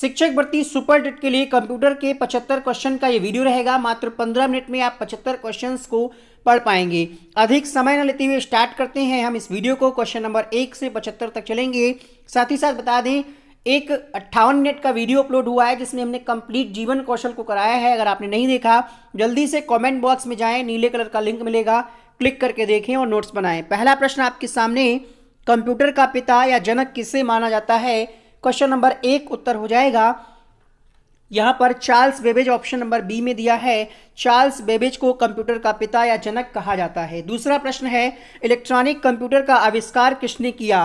शिक्षक भर्ती super date के लिए कंप्यूटर के 75 क्वेश्चन का ये वीडियो रहेगा मात्र 15 मिनट में आप 75 क्वेश्चंस को पढ़ पाएंगे अधिक समय न लेते हुए स्टार्ट करते हैं हम इस वीडियो को क्वेश्चन नंबर एक से पचहत्तर तक चलेंगे साथ ही साथ बता दें एक अट्ठावन मिनट का वीडियो अपलोड हुआ है जिसमें हमने कंप्लीट जीवन कौशल को कराया है अगर आपने नहीं देखा जल्दी से कमेंट बॉक्स में जाएं नीले कलर का लिंक मिलेगा क्लिक करके देखें और नोट्स बनाएं पहला प्रश्न आपके सामने कंप्यूटर का पिता या जनक किससे माना जाता है क्वेश्चन नंबर एक उत्तर हो जाएगा यहाँ पर Charles Babbage option number B में दिया है चार्ल्स बेबेज को कंप्यूटर का पिता या जनक कहा जाता है दूसरा प्रश्न है इलेक्ट्रॉनिक कंप्यूटर का आविष्कार किसने किया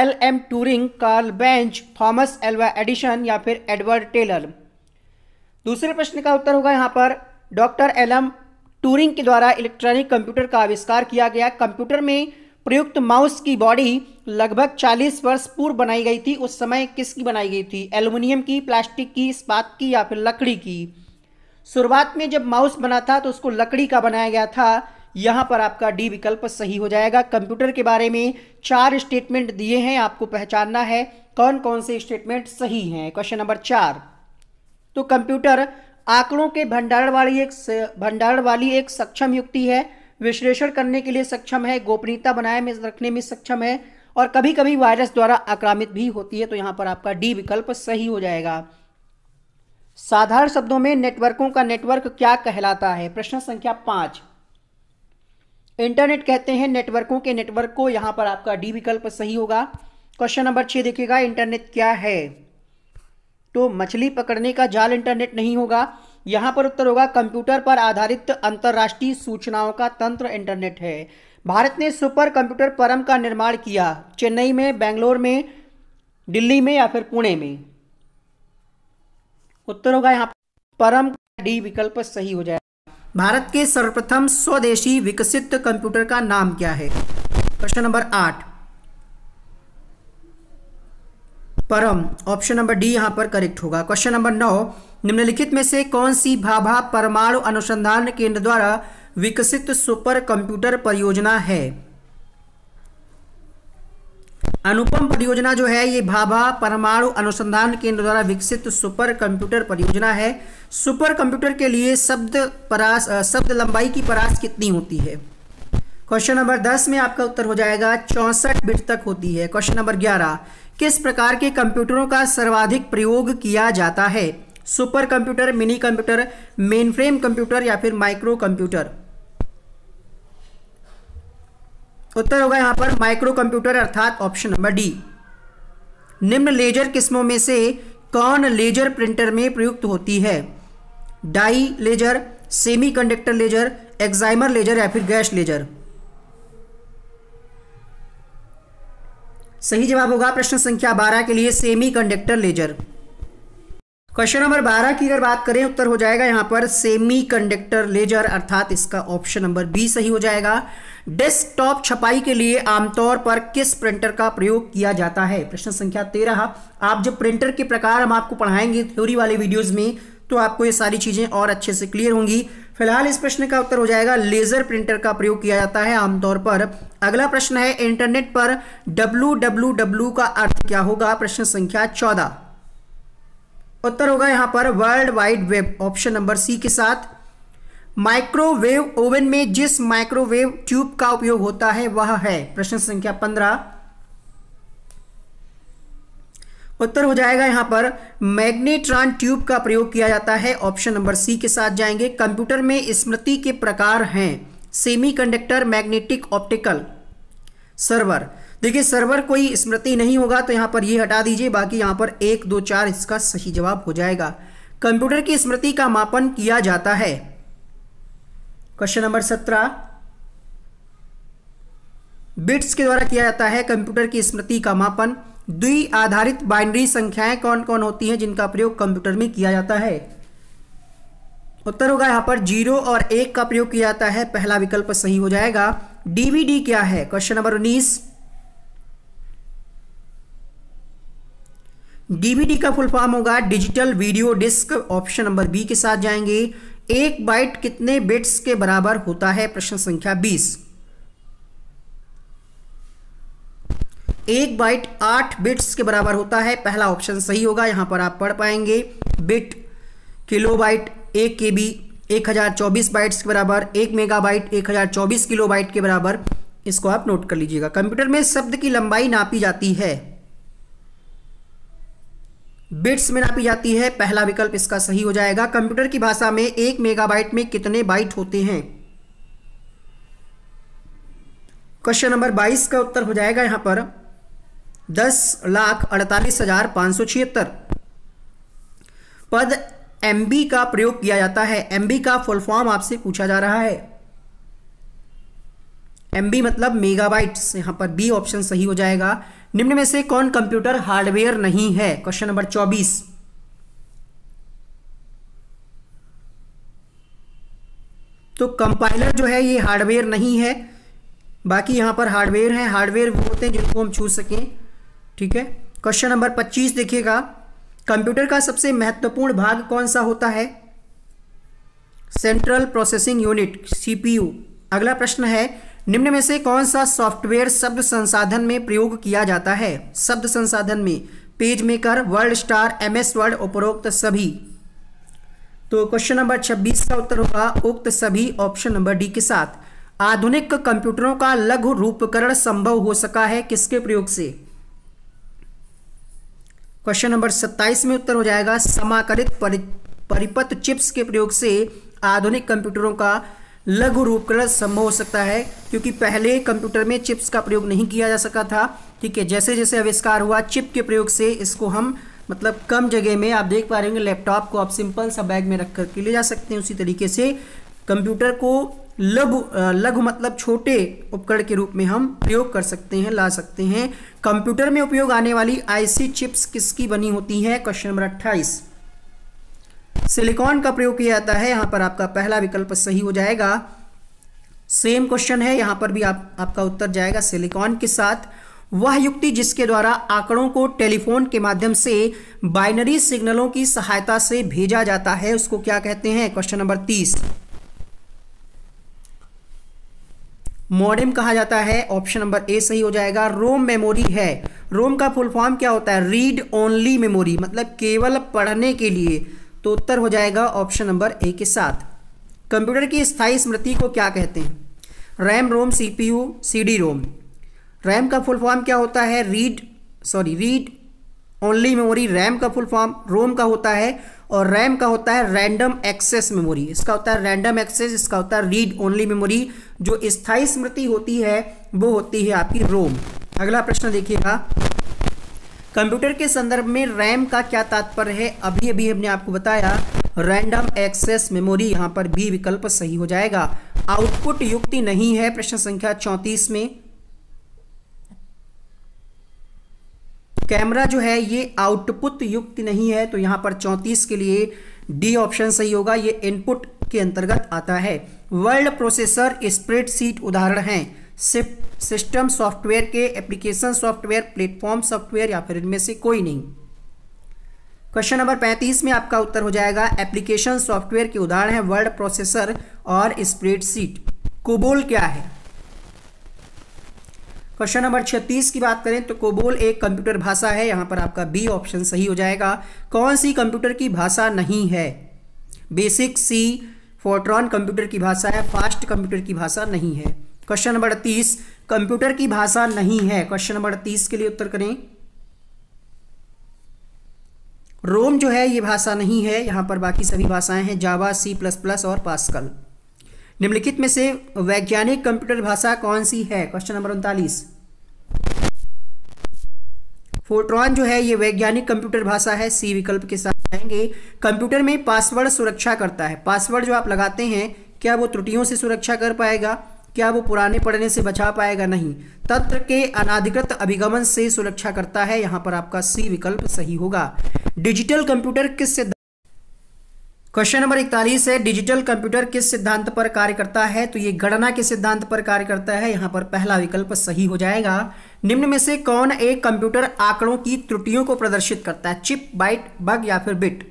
L M Turing Carl Benz Thomas Alva Edison या फिर एडवर्ड टेलर दूसरे प्रश्न का उत्तर होगा यहाँ पर डॉक्टर एल एम टूरिंग के द्वारा इलेक्ट्रॉनिक कंप्यूटर का आविष्कार किया गया कंप्यूटर में प्रयुक्त माउस की बॉडी लगभग 40 वर्ष पूर्व बनाई गई थी उस समय किसकी बनाई गई थी एल्युमिनियम की प्लास्टिक की इस्पात की या फिर लकड़ी की शुरुआत में जब माउस बना था तो उसको लकड़ी का बनाया गया था यहाँ पर आपका डी विकल्प सही हो जाएगा कंप्यूटर के बारे में चार स्टेटमेंट दिए हैं आपको पहचानना है कौन कौन से स्टेटमेंट सही हैं क्वेश्चन नंबर चार तो कंप्यूटर आंकड़ों के भंडारण वाली एक भंडारण वाली एक सक्षम युक्ति है विश्लेषण करने के लिए सक्षम है गोपनीयता बनाए में रखने में सक्षम है और कभी कभी वायरस द्वारा आक्रामित भी होती है तो यहाँ पर आपका डी विकल्प सही हो जाएगा साधारण शब्दों में नेटवर्कों का नेटवर्क क्या कहलाता है प्रश्न संख्या पांच इंटरनेट कहते हैं नेटवर्कों के नेटवर्क को यहां पर आपका डी विकल्प सही होगा क्वेश्चन नंबर छह देखिएगा इंटरनेट क्या है तो मछली पकड़ने का जाल इंटरनेट नहीं होगा यहाँ पर उत्तर होगा कंप्यूटर पर आधारित अंतर्राष्ट्रीय सूचनाओं का तंत्र इंटरनेट है भारत ने सुपर कंप्यूटर परम का निर्माण किया चेन्नई में बेंगलोर में दिल्ली में या फिर पुणे में उत्तर होगा यहाँ परम डी विकल्प सही हो जाएगा भारत के सर्वप्रथम स्वदेशी विकसित कंप्यूटर का नाम क्या है प्रश्न नंबर आठ परम ऑप्शन नंबर डी यहां पर करेक्ट होगा क्वेश्चन नंबर नौ निम्नलिखित में से कौन सी भाभा परमाणु अनुसंधान केंद्र द्वारा विकसित सुपर कंप्यूटर परियोजना है अनुपम परियोजना जो है ये भाभा परमाणु अनुसंधान केंद्र द्वारा विकसित सुपर कंप्यूटर परियोजना है सुपर कंप्यूटर के लिए शब्द परास शब्द लंबाई की परास कितनी होती है क्वेश्चन नंबर दस में आपका उत्तर हो जाएगा चौंसठ बिट तक होती है क्वेश्चन नंबर ग्यारह किस प्रकार के कंप्यूटरों का सर्वाधिक प्रयोग किया जाता है super computer mini computer mainframe computer या फिर माइक्रो कंप्यूटर उत्तर होगा यहां पर माइक्रो कंप्यूटर अर्थात ऑप्शन नंबर डी निम्न लेजर किस्मों में से कौन लेजर प्रिंटर में प्रयुक्त होती है dye laser semiconductor laser excimer laser या फिर गैस लेजर सही जवाब होगा प्रश्न संख्या बारह के लिए सेमीकंडक्टर लेजर क्वेश्चन नंबर बारह की अगर बात करें उत्तर हो जाएगा यहाँ पर सेमी कंडक्टर लेजर अर्थात इसका ऑप्शन नंबर बी सही हो जाएगा डेस्कटॉप छपाई के लिए आमतौर पर किस प्रिंटर का प्रयोग किया जाता है प्रश्न संख्या तेरह आप जब प्रिंटर के प्रकार हम आपको पढ़ाएंगे थ्योरी वाले वीडियोज में तो आपको ये सारी चीज़ें और अच्छे से क्लियर होंगी फिलहाल इस प्रश्न का उत्तर हो जाएगा लेजर प्रिंटर का प्रयोग किया जाता है आमतौर पर अगला प्रश्न है इंटरनेट पर डब्लू का अर्थ क्या होगा प्रश्न संख्या चौदह उत्तर होगा यहां पर world wide web option number C के साथ माइक्रोवेव ओवन में जिस माइक्रोवेव ट्यूब का उपयोग होता है वह है प्रश्न संख्या पंद्रह उत्तर हो जाएगा यहां पर मैग्नेट्रॉन ट्यूब का प्रयोग किया जाता है ऑप्शन नंबर सी के साथ जाएंगे कंप्यूटर में स्मृति के प्रकार हैं सेमीकंडक्टर मैग्नेटिक ऑप्टिकल सर्वर देखिए सर्वर कोई स्मृति नहीं होगा तो यहाँ पर ये हटा दीजिए बाकी यहाँ पर एक दो चार इसका सही जवाब हो जाएगा कंप्यूटर की स्मृति का मापन किया जाता है क्वेश्चन नंबर सत्रह बिट्स के द्वारा किया जाता है कंप्यूटर की स्मृति का मापन द्वि आधारित बाइनरी संख्याएं कौन कौन होती हैं जिनका प्रयोग कंप्यूटर में किया जाता है उत्तर होगा यहां पर जीरो और एक का प्रयोग किया जाता है पहला विकल्प सही हो जाएगा डीवीडी क्या है क्वेश्चन नंबर उन्नीस डीवीडी का फुल फॉर्म होगा digital video disc option number B के साथ जाएंगे एक बाइट कितने बिट्स के बराबर होता है प्रश्न संख्या 20 एक बाइट आठ बिट्स के बराबर होता है पहला ऑप्शन सही होगा यहां पर आप पढ़ पाएंगे बिट किलो बाइट एक के बी एक हज़ार चौबीस बाइट्स के बराबर एक मेगा बाइट एक हज़ार चौबीस किलो बाइट के बराबर इसको आप नोट कर लीजिएगा कंप्यूटर में शब्द की लंबाई नापी जाती है बिट्स में नापी जाती है पहला विकल्प इसका सही हो जाएगा कंप्यूटर की भाषा में एक मेगाबाइट में कितने बाइट होते हैं क्वेश्चन नंबर बाईस का उत्तर हो जाएगा यहां पर दस लाख अड़तालीस हजार पांच सौ छिहत्तर पद एमबी का प्रयोग किया जाता है एमबी का फुल फॉर्म आपसे पूछा जा रहा है एमबी मतलब मेगाबाइट्स यहां पर बी ऑप्शन सही हो जाएगा निम्न में से कौन कंप्यूटर हार्डवेयर नहीं है क्वेश्चन नंबर चौबीस तो कंपाइलर जो है ये हार्डवेयर नहीं है बाकी यहां पर हार्डवेयर है हार्डवेयर वो होते हैं जिनको हम छू सकें ठीक है क्वेश्चन नंबर पच्चीस देखिएगा कंप्यूटर का सबसे महत्वपूर्ण भाग कौन सा होता है सेंट्रल प्रोसेसिंग यूनिट सीपीयू अगला प्रश्न है निम्न में से कौन सा सॉफ्टवेयर शब्द संसाधन में प्रयोग किया जाता है शब्द संसाधन में PageMaker WordStar M S word उपरोक्त सभी तो क्वेश्चन नंबर 26 का उत्तर होगा उक्त सभी ऑप्शन नंबर डी के साथ आधुनिक कंप्यूटरों का लघु रूपकरण संभव हो सका है किसके प्रयोग से क्वेश्चन नंबर 27 में उत्तर हो जाएगा समाकलित परिपथ चिप्स के प्रयोग से आधुनिक कंप्यूटरों का लघु रूप संभव हो सकता है क्योंकि पहले कंप्यूटर में चिप्स का प्रयोग नहीं किया जा सका था ठीक है जैसे जैसे आविष्कार हुआ चिप के प्रयोग से इसको हम मतलब कम जगह में आप देख पा रहे होंगे लैपटॉप को आप सिंपल सा बैग में रख कर के ले जा सकते हैं उसी तरीके से कंप्यूटर को लघु लघु मतलब छोटे उपकरण के रूप में हम प्रयोग कर सकते हैं ला सकते हैं कंप्यूटर में उपयोग आने वाली आईसी चिप्स किसकी बनी होती है क्वेश्चन नंबर अट्ठाईस सिलिकॉन का प्रयोग किया जाता है यहाँ पर आपका पहला विकल्प सही हो जाएगा सेम क्वेश्चन है यहाँ पर भी आप आपका उत्तर जाएगा सिलिकॉन के साथ वह युक्ति जिसके द्वारा आंकड़ों को टेलीफोन के माध्यम से बाइनरी सिग्नलों की सहायता से भेजा जाता है उसको क्या कहते हैं क्वेश्चन नंबर तीस मॉडेम कहा जाता है ऑप्शन नंबर ए सही हो जाएगा रोम मेमोरी है रोम का फुल फॉर्म क्या होता है रीड ओनली मेमोरी मतलब केवल पढ़ने के लिए तो उत्तर हो जाएगा ऑप्शन नंबर ए के साथ कंप्यूटर की स्थायी स्मृति को क्या कहते हैं RAM ROM CPU CD ROM RAM का फुल फॉर्म क्या होता है read sorry read only memory RAM का फुल फॉर्म रोम का होता है और रैम का होता है रैंडम एक्सेस मेमोरी इसका होता है रैंडम एक्सेस इसका होता है रीड ओनली मेमोरी जो स्थायी स्मृति होती है वो होती है आपकी रोम अगला प्रश्न देखिएगा कंप्यूटर के संदर्भ में रैम का क्या तात्पर्य है अभी अभी हमने आपको बताया रैंडम एक्सेस मेमोरी यहाँ पर भी विकल्प सही हो जाएगा आउटपुट युक्ति नहीं है प्रश्न संख्या चौंतीस में कैमरा जो है ये आउटपुट युक्त नहीं है तो यहाँ पर चौंतीस के लिए डी ऑप्शन सही होगा ये इनपुट के अंतर्गत आता है वर्ल्ड प्रोसेसर स्प्रेडशीट उदाहरण हैं सिस्टम सॉफ्टवेयर के एप्लीकेशन सॉफ्टवेयर प्लेटफॉर्म सॉफ्टवेयर या फिर इनमें से कोई नहीं क्वेश्चन नंबर 35 में आपका उत्तर हो जाएगा एप्लीकेशन सॉफ्टवेयर के उदाहरण है वर्ड प्रोसेसर और स्प्रेडशीट कोबोल क्या है क्वेश्चन नंबर 36 की बात करें तो कोबोल एक कंप्यूटर भाषा है यहां पर आपका बी ऑप्शन सही हो जाएगा कौन सी कंप्यूटर की भाषा नहीं है बेसिक सी फोर्ट्रॉन कंप्यूटर की भाषा है फास्ट कंप्यूटर की भाषा नहीं है क्वेश्चन नंबर तीस कंप्यूटर की भाषा नहीं है क्वेश्चन नंबर तीस के लिए उत्तर करें रोम जो है ये भाषा नहीं है यहां पर बाकी सभी भाषाएं हैं जावा सी प्लस प्लस और पास्कल निम्नलिखित में से वैज्ञानिक कंप्यूटर भाषा कौन सी है क्वेश्चन नंबर उनतालीस फोट्रॉन जो है ये वैज्ञानिक कंप्यूटर भाषा है सी विकल्प के साथ आएंगे कंप्यूटर में पासवर्ड सुरक्षा करता है पासवर्ड जो आप लगाते हैं क्या वो त्रुटियों से सुरक्षा कर पाएगा क्या वो पुराने पढ़ने से बचा पाएगा नहीं तत्र के अनाधिकृत अभिगमन से सुरक्षा करता है यहां पर आपका सी विकल्प सही होगा डिजिटल कंप्यूटर किस सिद्धांत क्वेश्चन नंबर इकतालीस है डिजिटल कंप्यूटर किस सिद्धांत पर कार्य करता है तो ये गणना के सिद्धांत पर कार्य करता है यहां पर पहला विकल्प सही हो जाएगा निम्न में से कौन एक कंप्यूटर आंकड़ों की त्रुटियों को प्रदर्शित करता है चिप बाइट बग या फिर बिट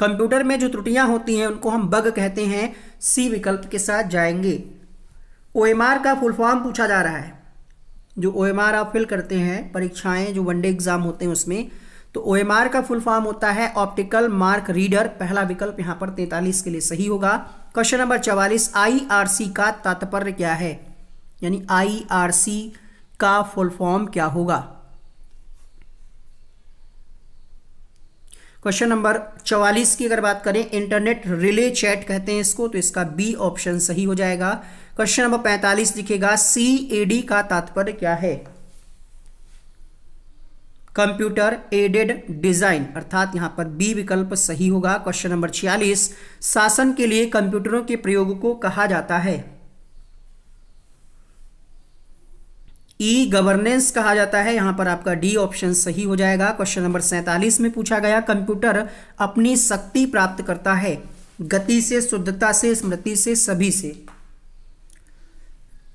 कंप्यूटर में जो त्रुटियां होती हैं उनको हम बग कहते हैं सी विकल्प के साथ जाएंगे ओ का फुल फॉर्म पूछा जा रहा है जो ओ आप फिल करते हैं परीक्षाएं जो वनडे एग्जाम होते हैं उसमें तो ओ का फुल फॉर्म होता है ऑप्टिकल मार्क रीडर पहला विकल्प यहां पर तैतालीस के लिए सही होगा क्वेश्चन नंबर चवालीस सी का तात्पर्य क्या है यानी सी का फुल फॉर्म क्या होगा क्वेश्चन नंबर चवालीस की अगर बात करें इंटरनेट रिले चैट कहते हैं इसको तो इसका बी ऑप्शन सही हो जाएगा क्वेश्चन नंबर पैंतालीस लिखेगा सी ए डी का तात्पर्य क्या है कंप्यूटर एडेड डिजाइन अर्थात यहां पर बी विकल्प सही होगा क्वेश्चन नंबर छियालीस शासन के लिए कंप्यूटरों के प्रयोग को कहा जाता है ई e गवर्नेंस कहा जाता है यहां पर आपका डी ऑप्शन सही हो जाएगा क्वेश्चन नंबर सैतालीस में पूछा गया कंप्यूटर अपनी शक्ति प्राप्त करता है गति से शुद्धता से स्मृति से सभी से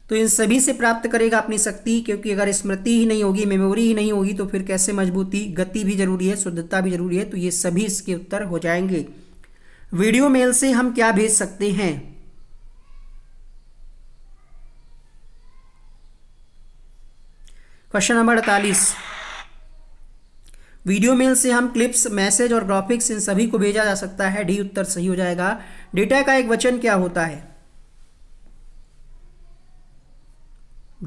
तो इन सभी से प्राप्त करेगा अपनी शक्ति क्योंकि अगर स्मृति ही नहीं होगी मेमोरी ही नहीं होगी तो फिर कैसे मजबूती गति भी जरूरी है शुद्धता भी जरूरी है तो ये सभी इसके उत्तर हो जाएंगे वीडियो मेल से हम क्या भेज सकते हैं क्वेश्चन नंबर अड़तालीस वीडियो मेल से हम क्लिप्स मैसेज और ग्राफिक्स इन सभी को भेजा जा सकता है डी उत्तर सही हो जाएगा डेटा का एक वचन क्या होता है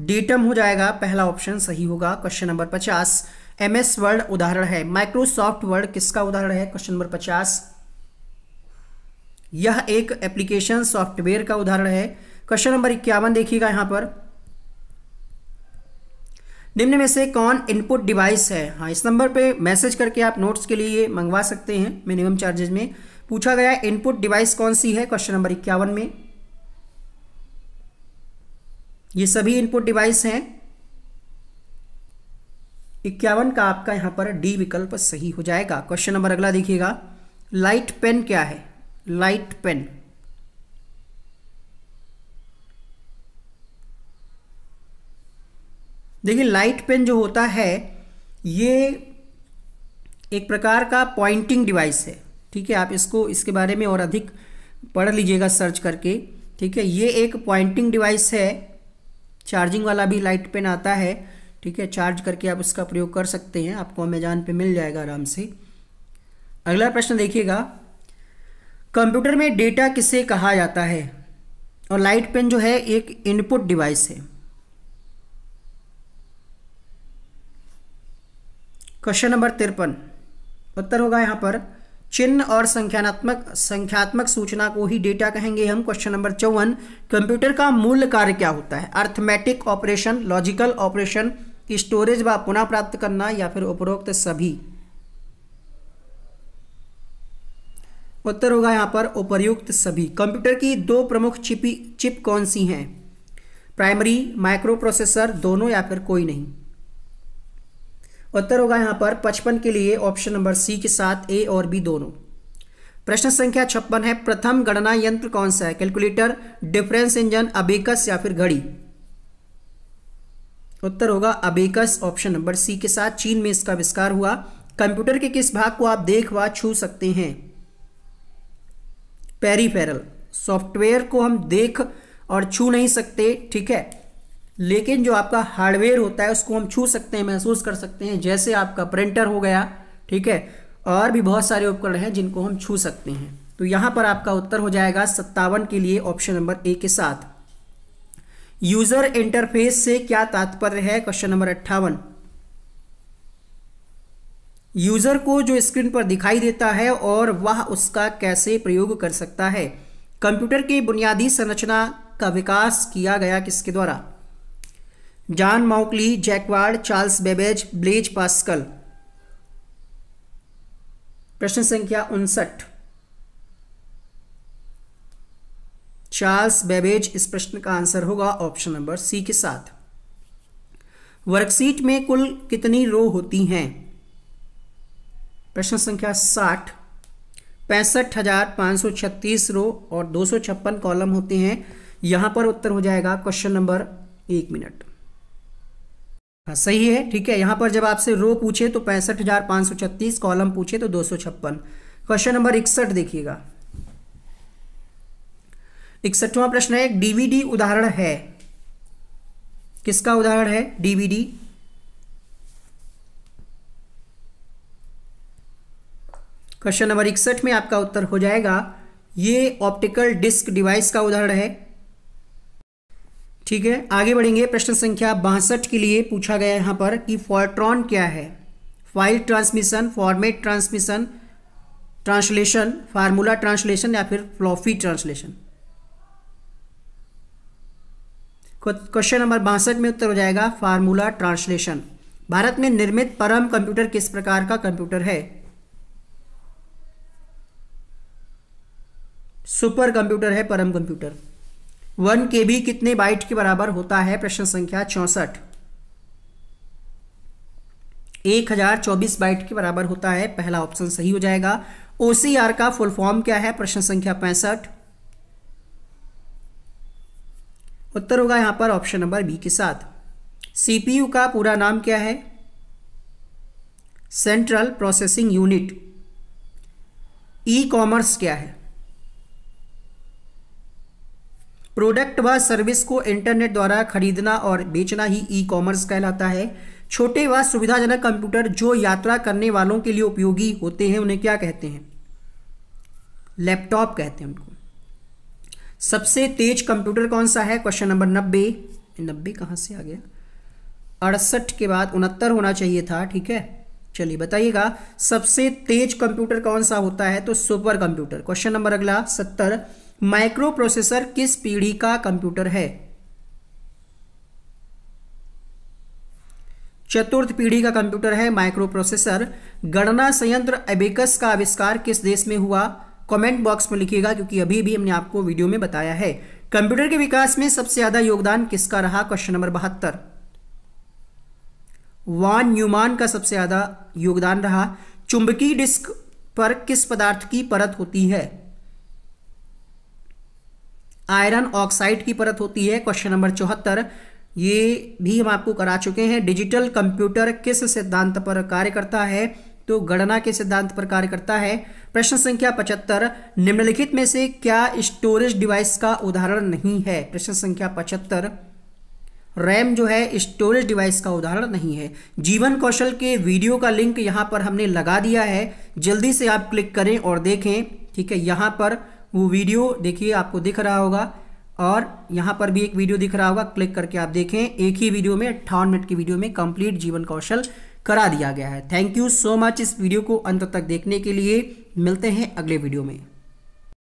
डेटम हो जाएगा पहला ऑप्शन सही होगा क्वेश्चन नंबर पचास एम एस वर्ड उदाहरण है माइक्रोसॉफ्ट वर्ड किसका उदाहरण है क्वेश्चन नंबर पचास यह एक एप्लीकेशन सॉफ्टवेयर का उदाहरण है क्वेश्चन नंबर इक्यावन देखिएगा यहां पर निम्न में से कौन इनपुट डिवाइस है हाँ इस नंबर पे मैसेज करके आप नोट्स के लिए मंगवा सकते हैं मिनिमम चार्जेज में पूछा गया इनपुट डिवाइस कौन सी है क्वेश्चन नंबर इक्यावन में ये सभी इनपुट डिवाइस हैं इक्यावन का आपका यहां पर डी विकल्प सही हो जाएगा क्वेश्चन नंबर अगला देखिएगा लाइट पेन क्या है लाइट पेन देखिए लाइट पेन जो होता है ये एक प्रकार का पॉइंटिंग डिवाइस है ठीक है आप इसको इसके बारे में और अधिक पढ़ लीजिएगा सर्च करके ठीक है ये एक पॉइंटिंग डिवाइस है चार्जिंग वाला भी लाइट पेन आता है ठीक है चार्ज करके आप इसका प्रयोग कर सकते हैं आपको अमेजान पे मिल जाएगा आराम से अगला प्रश्न देखिएगा कंप्यूटर में डेटा किसे कहा जाता है और लाइट पेन जो है एक इनपुट डिवाइस है क्वेश्चन नंबर तिरपन उत्तर होगा यहां पर चिन्ह और संख्यात्मक संख्यात्मक सूचना को ही डेटा कहेंगे हम क्वेश्चन नंबर चौवन कंप्यूटर का मूल कार्य क्या होता है arithmetic operation logical operation storage व पुनः प्राप्त करना या फिर उपरोक्त सभी उत्तर होगा यहाँ पर उपरयुक्त सभी कंप्यूटर की दो प्रमुख चिपी चिप कौन सी हैं प्राइमरी माइक्रो प्रोसेसर दोनों या फिर कोई नहीं उत्तर होगा यहाँ पर पचपन के लिए ऑप्शन नंबर सी के साथ ए और बी दोनों प्रश्न संख्या छप्पन है प्रथम गणना यंत्र कौन सा है कैलकुलेटर डिफरेंस इंजन अबेकस या फिर घड़ी उत्तर होगा अबेकस ऑप्शन नंबर सी के साथ चीन में इसका विस्तार हुआ कंप्यूटर के किस भाग को आप देख व छू सकते हैं पेरीफेरल सॉफ्टवेयर को हम देख और छू नहीं सकते ठीक है लेकिन जो आपका हार्डवेयर होता है उसको हम छू सकते हैं महसूस कर सकते हैं जैसे आपका प्रिंटर हो गया ठीक है और भी बहुत सारे उपकरण हैं जिनको हम छू सकते हैं तो यहां पर आपका उत्तर हो जाएगा सत्तावन के लिए ऑप्शन नंबर ए के साथ यूजर इंटरफेस से क्या तात्पर्य है क्वेश्चन नंबर अट्ठावन यूजर को जो स्क्रीन पर दिखाई देता है और वह उसका कैसे प्रयोग कर सकता है कंप्यूटर की बुनियादी संरचना का विकास किया गया किसके द्वारा John Mauchly Jacquard Charles Babbage Blaise Pascal प्रश्न संख्या उनसठ चार्ल्स बेबेज इस प्रश्न का आंसर होगा ऑप्शन नंबर सी के साथ वर्कशीट में कुल कितनी रो होती हैं प्रश्न संख्या साठ पैंसठ हजार पांच सौ छत्तीस रो और दो सौ छप्पन कॉलम होते हैं यहां पर उत्तर हो जाएगा क्वेश्चन नंबर एक मिनट हाँ सही है ठीक है यहाँ पर जब आपसे रो पूछे तो पैंसठ हज़ार पाँच सौ छत्तीस कॉलम पूछे तो दो सौ छप्पन क्वेश्चन नंबर इकसठ देखिएगा इकसठवा प्रश्न है डीवीडी उदाहरण है किसका उदाहरण है डीवीडी क्वेश्चन नंबर इकसठ में आपका उत्तर हो जाएगा ये ऑप्टिकल डिस्क डिवाइस का उदाहरण है ठीक है आगे बढ़ेंगे प्रश्न संख्या बासठ के लिए पूछा गया यहाँ पर कि फॉर्ट्रॉन क्या है file transmission format transmission translation formula translation या फिर फ्लॉफी ट्रांसलेशन क्वेश्चन नंबर बासठ में उत्तर हो जाएगा फार्मूला ट्रांसलेशन भारत में निर्मित परम कंप्यूटर किस प्रकार का कंप्यूटर है सुपर कंप्यूटर है Param computer one K B कितने बाइट के बराबर होता है प्रश्न संख्या चौंसठ एक हजार चौबीस बाइट के बराबर होता है पहला ऑप्शन सही हो जाएगा ओसीआर का फुल फॉर्म क्या है प्रश्न संख्या पैंसठ उत्तर होगा यहां पर ऑप्शन नंबर बी के साथ सीपीयू का पूरा नाम क्या है central processing unit e commerce क्या है प्रोडक्ट व सर्विस को इंटरनेट द्वारा खरीदना और बेचना ही ई कॉमर्स कहलाता है छोटे व सुविधाजनक कंप्यूटर जो यात्रा करने वालों के लिए उपयोगी होते हैं उन्हें क्या कहते हैं लैपटॉप कहते हैं उनको सबसे तेज कंप्यूटर कौन सा है क्वेश्चन नंबर नब्बे नब्बे कहाँ से आ गया अड़सठ के बाद उनहत्तर होना चाहिए था ठीक है चलिए बताइएगा सबसे तेज कंप्यूटर कौन सा होता है तो सुपर कंप्यूटर क्वेश्चन नंबर अगला सत्तर माइक्रोप्रोसेसर किस पीढ़ी का कंप्यूटर है चतुर्थ पीढ़ी का कंप्यूटर है माइक्रोप्रोसेसर गणना संयंत्र एबेकस का आविष्कार किस देश में हुआ कमेंट बॉक्स में लिखिएगा क्योंकि अभी भी हमने आपको वीडियो में बताया है कंप्यूटर के विकास में सबसे ज्यादा योगदान किसका रहा क्वेश्चन नंबर बहत्तर वान न्यूमान का सबसे ज्यादा योगदान रहा चुंबकीय डिस्क पर किस पदार्थ की परत होती है आयरन ऑक्साइड की परत होती है क्वेश्चन नंबर चौहत्तर ये भी हम आपको करा चुके हैं डिजिटल कंप्यूटर किस सिद्धांत पर कार्य करता है तो गणना के सिद्धांत पर कार्य करता है प्रश्न संख्या पचहत्तर निम्नलिखित में से क्या स्टोरेज डिवाइस का उदाहरण नहीं है प्रश्न संख्या पचहत्तर रैम जो है स्टोरेज डिवाइस का उदाहरण नहीं है जीवन कौशल के वीडियो का लिंक यहाँ पर हमने लगा दिया है जल्दी से आप क्लिक करें और देखें ठीक है यहाँ पर वो वीडियो देखिए आपको दिख रहा होगा और यहाँ पर भी एक वीडियो दिख रहा होगा क्लिक करके आप देखें एक ही वीडियो में अट्ठावन मिनट की वीडियो में कंप्लीट जीवन कौशल करा दिया गया है थैंक यू सो मच इस वीडियो को अंत तक देखने के लिए मिलते हैं अगले वीडियो में